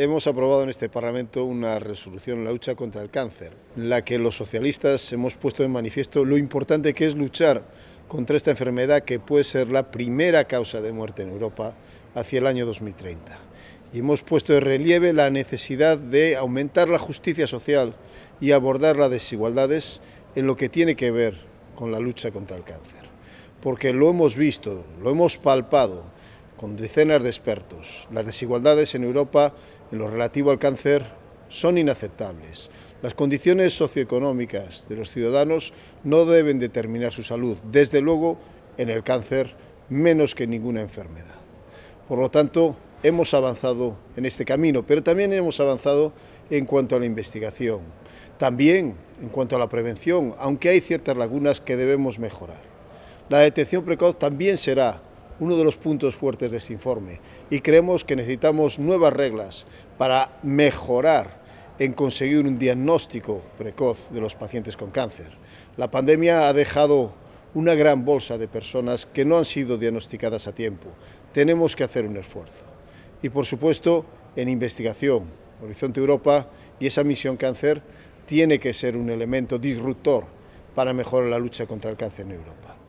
Hemos aprobado en este Parlamento una resolución en la lucha contra el cáncer, en la que los socialistas hemos puesto en manifiesto lo importante que es luchar contra esta enfermedad que puede ser la primera causa de muerte en Europa hacia el año 2030. Y hemos puesto de relieve la necesidad de aumentar la justicia social y abordar las desigualdades en lo que tiene que ver con la lucha contra el cáncer. Porque lo hemos visto, lo hemos palpado, con decenas de expertos. Las desigualdades en Europa en lo relativo al cáncer son inaceptables. Las condiciones socioeconómicas de los ciudadanos no deben determinar su salud, desde luego en el cáncer menos que ninguna enfermedad. Por lo tanto, hemos avanzado en este camino, pero también hemos avanzado en cuanto a la investigación, también en cuanto a la prevención, aunque hay ciertas lagunas que debemos mejorar. La detección precoz también será uno de los puntos fuertes de este informe y creemos que necesitamos nuevas reglas para mejorar en conseguir un diagnóstico precoz de los pacientes con cáncer. La pandemia ha dejado una gran bolsa de personas que no han sido diagnosticadas a tiempo. Tenemos que hacer un esfuerzo. Y por supuesto, en investigación, Horizonte Europa y esa misión cáncer tiene que ser un elemento disruptor para mejorar la lucha contra el cáncer en Europa.